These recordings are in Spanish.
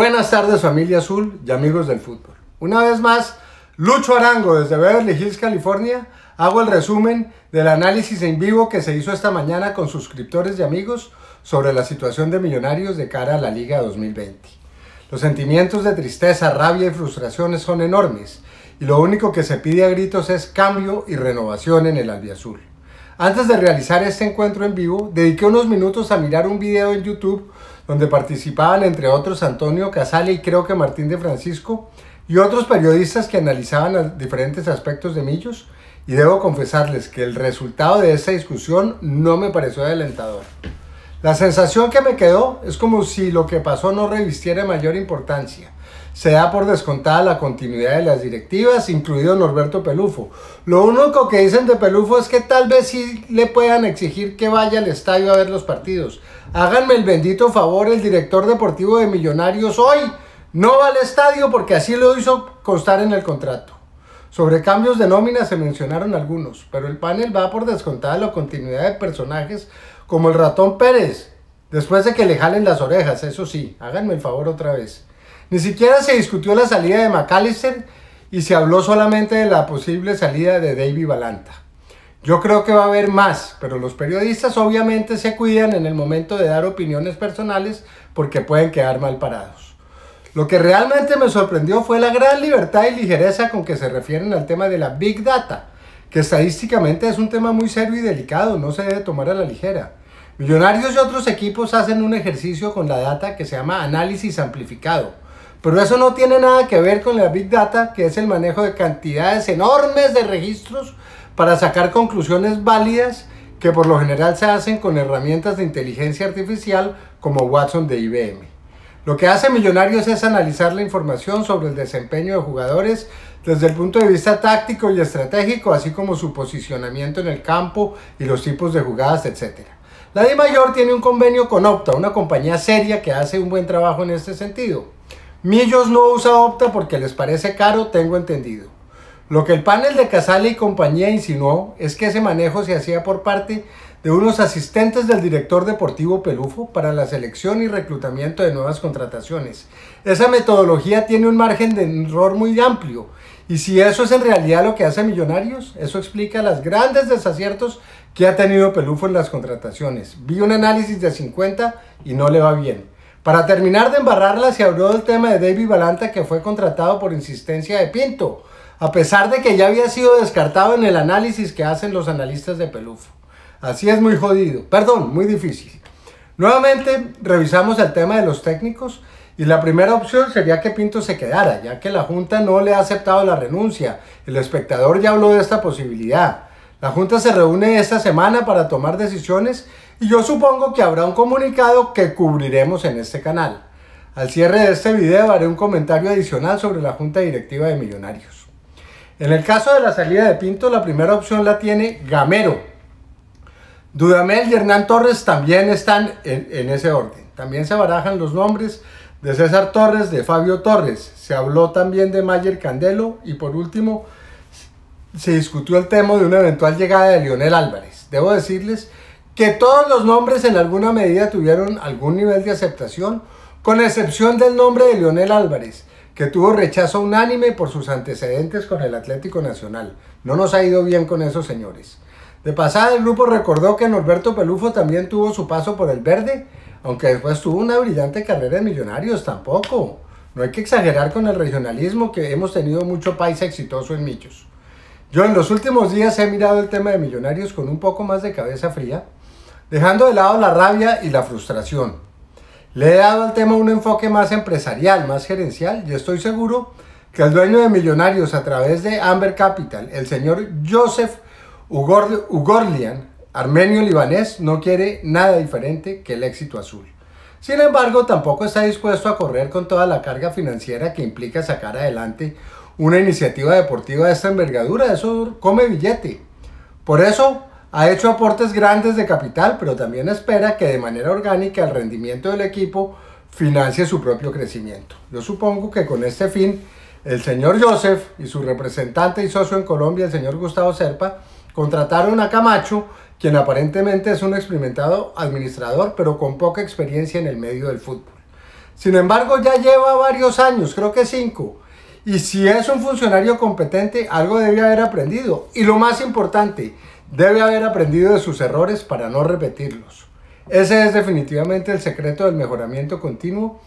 Buenas tardes familia azul y amigos del fútbol. Una vez más, Lucho Arango desde Beverly Hills, California, hago el resumen del análisis en vivo que se hizo esta mañana con suscriptores y amigos sobre la situación de Millonarios de cara a la Liga 2020. Los sentimientos de tristeza, rabia y frustraciones son enormes y lo único que se pide a gritos es cambio y renovación en el albiazul. Antes de realizar este encuentro en vivo, dediqué unos minutos a mirar un video en YouTube donde participaban entre otros Antonio Casale y creo que Martín de Francisco y otros periodistas que analizaban diferentes aspectos de Millos y debo confesarles que el resultado de esa discusión no me pareció adelantador. La sensación que me quedó es como si lo que pasó no revistiera mayor importancia se da por descontada la continuidad de las directivas, incluido Norberto Pelufo. Lo único que dicen de Pelufo es que tal vez sí le puedan exigir que vaya al estadio a ver los partidos. Háganme el bendito favor, el director deportivo de Millonarios hoy no va al estadio porque así lo hizo constar en el contrato. Sobre cambios de nómina se mencionaron algunos, pero el panel va por descontada la continuidad de personajes como el ratón Pérez, después de que le jalen las orejas, eso sí, háganme el favor otra vez. Ni siquiera se discutió la salida de McAllister y se habló solamente de la posible salida de David Balanta. Yo creo que va a haber más, pero los periodistas obviamente se cuidan en el momento de dar opiniones personales porque pueden quedar mal parados. Lo que realmente me sorprendió fue la gran libertad y ligereza con que se refieren al tema de la Big Data, que estadísticamente es un tema muy serio y delicado, no se debe tomar a la ligera. Millonarios y otros equipos hacen un ejercicio con la data que se llama análisis amplificado pero eso no tiene nada que ver con la Big Data, que es el manejo de cantidades enormes de registros para sacar conclusiones válidas que por lo general se hacen con herramientas de inteligencia artificial como Watson de IBM. Lo que hace Millonarios es analizar la información sobre el desempeño de jugadores desde el punto de vista táctico y estratégico, así como su posicionamiento en el campo y los tipos de jugadas, etc. La D-Mayor tiene un convenio con Opta, una compañía seria que hace un buen trabajo en este sentido. Millos no usa Opta porque les parece caro, tengo entendido. Lo que el panel de Casale y compañía insinuó es que ese manejo se hacía por parte de unos asistentes del director deportivo Pelufo para la selección y reclutamiento de nuevas contrataciones. Esa metodología tiene un margen de error muy amplio y si eso es en realidad lo que hace Millonarios, eso explica los grandes desaciertos que ha tenido Pelufo en las contrataciones. Vi un análisis de 50 y no le va bien. Para terminar de embarrarla, se abrió el tema de David Valanta, que fue contratado por insistencia de Pinto, a pesar de que ya había sido descartado en el análisis que hacen los analistas de Pelufo. Así es muy jodido, perdón, muy difícil. Nuevamente revisamos el tema de los técnicos y la primera opción sería que Pinto se quedara, ya que la Junta no le ha aceptado la renuncia. El espectador ya habló de esta posibilidad. La Junta se reúne esta semana para tomar decisiones y yo supongo que habrá un comunicado que cubriremos en este canal. Al cierre de este video haré un comentario adicional sobre la Junta Directiva de Millonarios. En el caso de la salida de Pinto, la primera opción la tiene Gamero. Dudamel y Hernán Torres también están en, ese orden. También se barajan los nombres de César Torres, de Fabio Torres. Se habló también de Mayer Candelo y por último se discutió el tema de una eventual llegada de Lionel Álvarez. Debo decirles que todos los nombres en alguna medida tuvieron algún nivel de aceptación, con excepción del nombre de Leonel Álvarez, que tuvo rechazo unánime por sus antecedentes con el Atlético Nacional. No nos ha ido bien con esos señores. De pasada, el grupo recordó que Norberto Pelufo también tuvo su paso por el verde, aunque después tuvo una brillante carrera en Millonarios, tampoco. No hay que exagerar con el regionalismo que hemos tenido mucho país exitoso en Michos. Yo en los últimos días he mirado el tema de Millonarios con un poco más de cabeza fría, dejando de lado la rabia y la frustración. Le he dado al tema un enfoque más empresarial, más gerencial, y estoy seguro que el dueño de Millonarios a través de Amber Capital, el señor Joseph Ugorlian, armenio libanés, no quiere nada diferente que el éxito azul. Sin embargo, tampoco está dispuesto a correr con toda la carga financiera que implica sacar adelante una iniciativa deportiva de esta envergadura. Eso come billete. Por eso, ha hecho aportes grandes de capital, pero también espera que de manera orgánica el rendimiento del equipo financie su propio crecimiento. Yo supongo que con este fin, el señor Joseph y su representante y socio en Colombia, el señor Gustavo Serpa, contrataron a Camacho, quien aparentemente es un experimentado administrador, pero con poca experiencia en el medio del fútbol. Sin embargo, ya lleva varios años, creo que cinco. Y si es un funcionario competente, algo debe haber aprendido. Y lo más importante, Debe haber aprendido de sus errores para no repetirlos. Ese es definitivamente el secreto del mejoramiento continuo,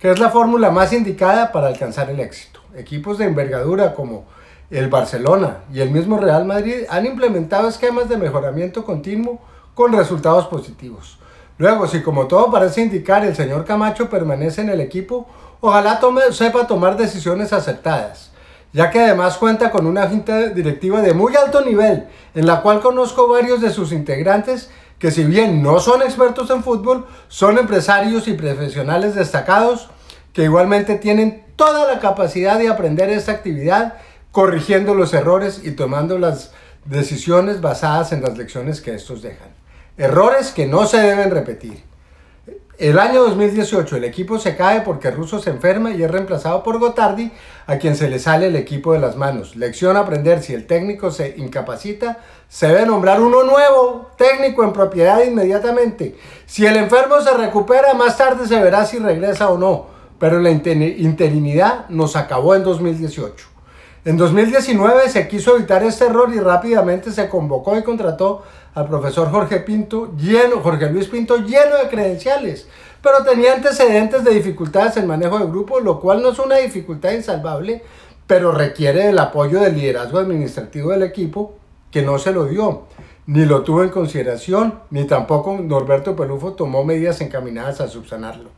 que es la fórmula más indicada para alcanzar el éxito. Equipos de envergadura como el Barcelona y el mismo Real Madrid han implementado esquemas de mejoramiento continuo con resultados positivos. Luego, si como todo parece indicar el señor Camacho permanece en el equipo, ojalá sepa tomar decisiones aceptadas ya que además cuenta con una junta directiva de muy alto nivel, en la cual conozco varios de sus integrantes que si bien no son expertos en fútbol, son empresarios y profesionales destacados que igualmente tienen toda la capacidad de aprender esta actividad, corrigiendo los errores y tomando las decisiones basadas en las lecciones que estos dejan. Errores que no se deben repetir. El año 2018 el equipo se cae porque Russo se enferma y es reemplazado por Gotardi, a quien se le sale el equipo de las manos. Lección a aprender, si el técnico se incapacita, se debe nombrar uno nuevo, técnico en propiedad inmediatamente. Si el enfermo se recupera, más tarde se verá si regresa o no, pero la interinidad nos acabó en 2018. En 2019 se quiso evitar este error y rápidamente se convocó y contrató al profesor Jorge Pinto, lleno, Jorge Luis Pinto, lleno de credenciales, pero tenía antecedentes de dificultades en manejo de grupo, lo cual no es una dificultad insalvable, pero requiere el apoyo del liderazgo administrativo del equipo, que no se lo dio, ni lo tuvo en consideración, ni tampoco Norberto Pelufo tomó medidas encaminadas a subsanarlo.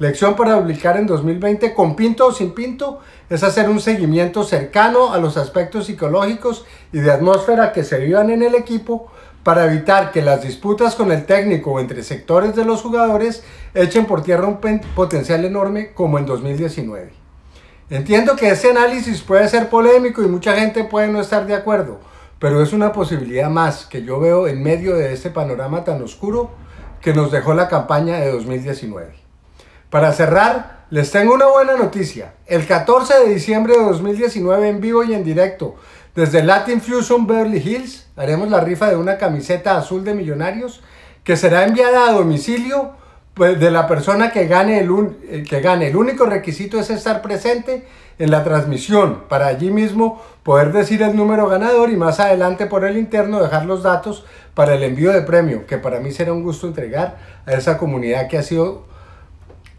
Lección para aplicar en 2020, con pinto o sin pinto, es hacer un seguimiento cercano a los aspectos psicológicos y de atmósfera que se vivan en el equipo para evitar que las disputas con el técnico o entre sectores de los jugadores echen por tierra un potencial enorme como en 2019. Entiendo que ese análisis puede ser polémico y mucha gente puede no estar de acuerdo, pero es una posibilidad más que yo veo en medio de este panorama tan oscuro que nos dejó la campaña de 2019. Para cerrar, les tengo una buena noticia. El 14 de diciembre de 2019 en vivo y en directo desde Latin Fusion Beverly Hills haremos la rifa de una camiseta azul de Millonarios que será enviada a domicilio pues, de la persona que gane el, eh, que gane. El único requisito es estar presente en la transmisión para allí mismo poder decir el número ganador y más adelante por el interno dejar los datos para el envío de premio, que para mí será un gusto entregar a esa comunidad que ha sido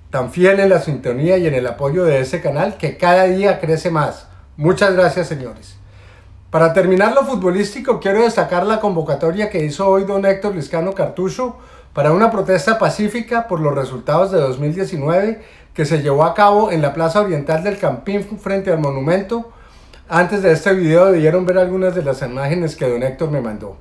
tan fiel en la sintonía y en el apoyo de ese canal que cada día crece más. Muchas gracias señores. Para terminar lo futbolístico, quiero destacar la convocatoria que hizo hoy don Héctor Liscano Cartucho para una protesta pacífica por los resultados de 2019 que se llevó a cabo en la Plaza Oriental del Campín frente al monumento. Antes de este video debieron ver algunas de las imágenes que don Héctor me mandó.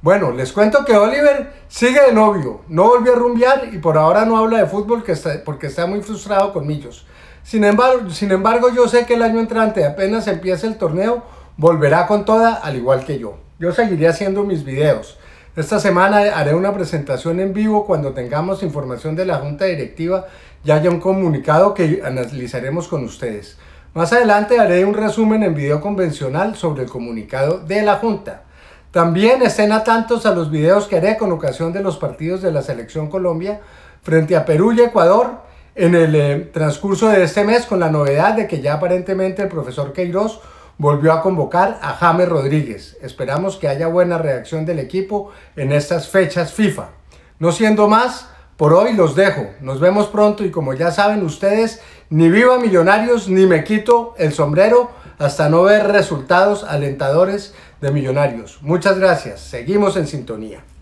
Bueno, les cuento que Oliver sigue de novio, no volvió a rumbear y por ahora no habla de fútbol porque está muy frustrado con Millos. Sin embargo, sin embargo, yo sé que el año entrante apenas empieza el torneo, volverá con toda al igual que yo. Yo seguiré haciendo mis videos. Esta semana haré una presentación en vivo cuando tengamos información de la junta directiva y haya un comunicado que analizaremos con ustedes. Más adelante haré un resumen en video convencional sobre el comunicado de la junta. También estén atentos a los videos que haré con ocasión de los partidos de la selección Colombia frente a Perú y Ecuador en el eh, transcurso de este mes con la novedad de que ya aparentemente el profesor Queiroz volvió a convocar a James Rodríguez. Esperamos que haya buena reacción del equipo en estas fechas FIFA. No siendo más, por hoy los dejo. Nos vemos pronto y como ya saben ustedes, ni viva Millonarios ni me quito el sombrero hasta no ver resultados alentadores de Millonarios. Muchas gracias. Seguimos en sintonía.